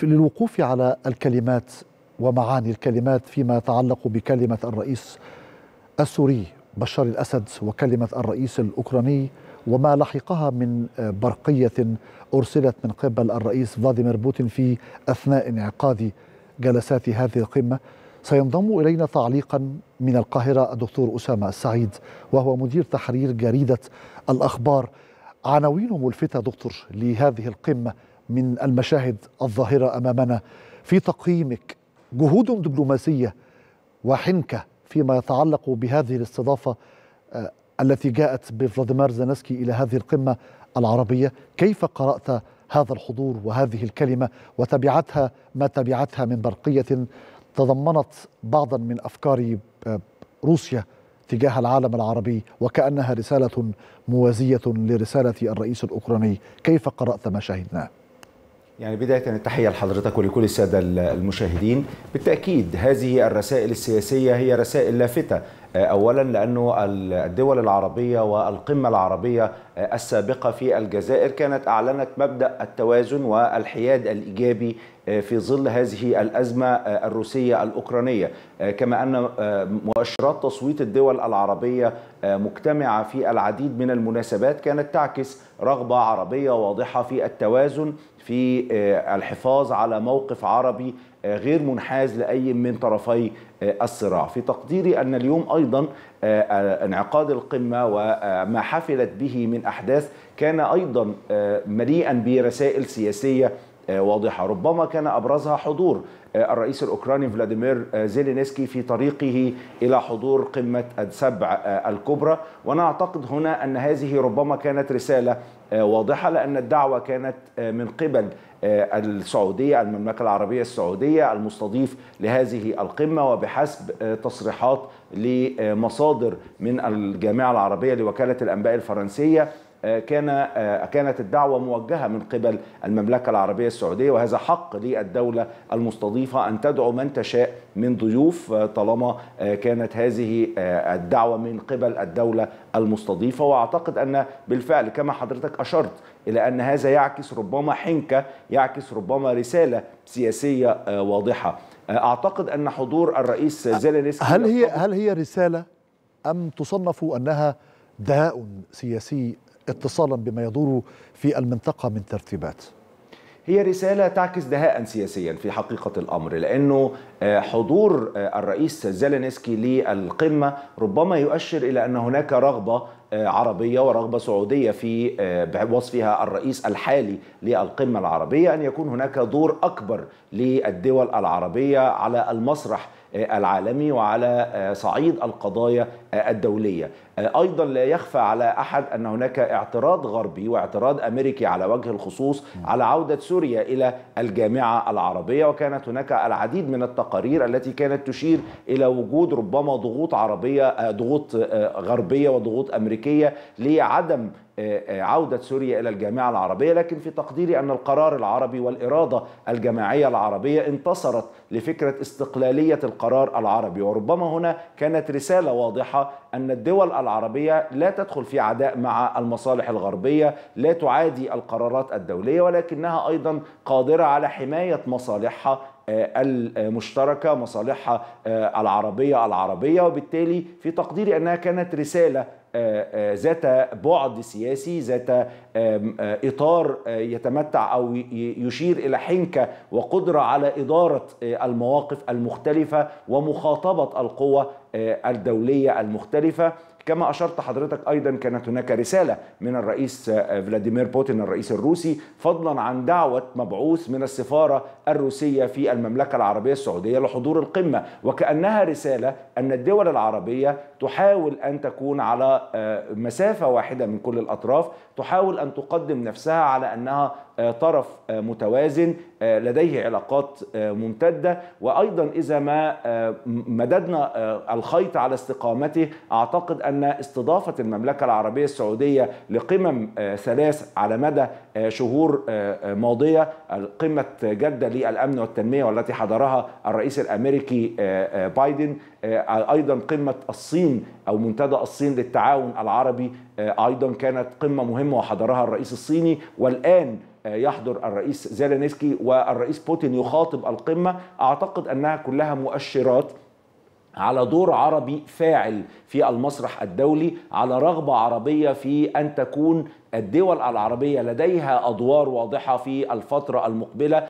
في للوقوف على الكلمات ومعاني الكلمات فيما يتعلق بكلمة الرئيس السوري بشار الأسد وكلمة الرئيس الأوكراني وما لحقها من برقية أرسلت من قبل الرئيس فلاديمير بوتين في أثناء انعقاد جلسات هذه القمة سينضم إلينا تعليقا من القاهرة الدكتور أسامة السعيد وهو مدير تحرير جريدة الأخبار عناوين ملفتة دكتور لهذه القمة من المشاهد الظاهرة أمامنا في تقييمك جهود دبلوماسية وحنكة فيما يتعلق بهذه الاستضافة آه، التي جاءت بفلاديمير زيلنسكي إلى هذه القمة العربية كيف قرأت هذا الحضور وهذه الكلمة وتبعتها ما تبعتها من برقية تضمنت بعضا من أفكار آه، روسيا تجاه العالم العربي وكأنها رسالة موازية لرسالة الرئيس الأوكراني كيف قرأت ما شاهدناه؟ يعني بداية التحية لحضرتك ولكل السادة المشاهدين بالتأكيد هذه الرسائل السياسية هي رسائل لافتة آه، أولا لأنه الدول العربية والقمة العربية آه، السابقة في الجزائر كانت أعلنت مبدأ التوازن والحياد الإيجابي آه، في ظل هذه الأزمة الروسية الأوكرانية كما أن مؤشرات تصويت الدول العربية مجتمعة في العديد من المناسبات كانت تعكس رغبة عربية واضحة في التوازن في آه، الحفاظ على موقف عربي آه، غير منحاز لأي من طرفي آه، الصراع في تقديري أن اليوم أيضا انعقاد القمة وما حفلت به من أحداث كان أيضا مليئا برسائل سياسية واضحة ربما كان أبرزها حضور الرئيس الأوكراني فلاديمير زيلينسكي في طريقه إلى حضور قمة السبع الكبرى وأنا أعتقد هنا أن هذه ربما كانت رسالة آه، واضحه لان الدعوه كانت آه، من قبل آه، السعوديه المملكه العربيه السعوديه المستضيف لهذه القمه وبحسب تصريحات لمصادر من الجامعه العربيه لوكاله الانباء الفرنسيه آه، كان آه، كانت الدعوة موجهة من قبل المملكة العربية السعودية وهذا حق للدولة المستضيفة أن تدعو من تشاء من ضيوف آه، طالما كانت هذه الدعوة من قبل الدولة المستضيفة وأعتقد أن بالفعل كما حضرتك أشرت إلى أن هذا يعكس ربما حنكة يعكس ربما رسالة سياسية واضحة أعتقد أن حضور الرئيس زيلينسكي هل هي هل هي رسالة أم تصنف أنها دهاء سياسي اتصالا بما يدور في المنطقة من ترتيبات هي رسالة تعكس دهاء سياسيا في حقيقة الأمر لأنه آه، حضور آه، الرئيس زيلينسكي للقمة ربما يؤشر إلى أن هناك رغبة آه، عربية ورغبة سعودية في وصفها الرئيس الحالي للقمة العربية أن يكون هناك دور أكبر للدول العربية على المسرح العالمي وعلى آه، صعيد القضايا آه، الدولية آه، أيضا لا يخفى على أحد أن هناك اعتراض غربي واعتراض أمريكي على وجه الخصوص على عودة سوريا إلى الجامعة العربية وكانت هناك العديد من التقارير التي كانت تشير إلى وجود ربما ضغوط عربية ضغوط غربية وضغوط أمريكية لعدم آه، آه، عودة سوريا إلى الجامعة العربية لكن في تقديري أن القرار العربي والإرادة الجماعية العربية انتصرت لفكرة استقلالية القرار العربي وربما هنا كانت رسالة واضحة أن الدول العربية لا تدخل في عداء مع المصالح الغربية لا تعادي القرارات الدولية ولكنها أيضا قادرة على حماية مصالحها آه، المشتركة مصالحها العربية العربية وبالتالي في تقديري أنها كانت رسالة آه، آه، ذات بعد سياسي ذات آه، اطار يتمتع او يشير الى حنكه وقدره على اداره المواقف المختلفه ومخاطبه القوى الدوليه المختلفه كما أشرت حضرتك أيضا كانت هناك رسالة من الرئيس فلاديمير بوتين الرئيس الروسي فضلا عن دعوة مبعوث من السفارة الروسية في المملكة العربية السعودية لحضور القمة وكأنها رسالة أن الدول العربية تحاول أن تكون على آه، مسافة واحدة من كل الأطراف تحاول أن تقدم نفسها على أنها آه، طرف آه، متوازن لديه علاقات ممتدة وأيضا إذا ما مددنا الخيط على استقامته أعتقد أن استضافة المملكة العربية السعودية لقمم آه، ثلاث على مدى آه، شهور آه، ماضية قمة جدة للأمن والتنمية والتي حضرها الرئيس الأمريكي بايدن أيضا قمة الصين أو منتدى الصين للتعاون العربي أيضا كانت قمة مهمة وحضرها الرئيس الصيني والآن يحضر الرئيس زيلينسكي والرئيس بوتين يخاطب القمة أعتقد أنها كلها مؤشرات على دور عربي فاعل في المسرح الدولي على رغبه عربيه في ان تكون الدول العربيه لديها ادوار واضحه في الفتره المقبله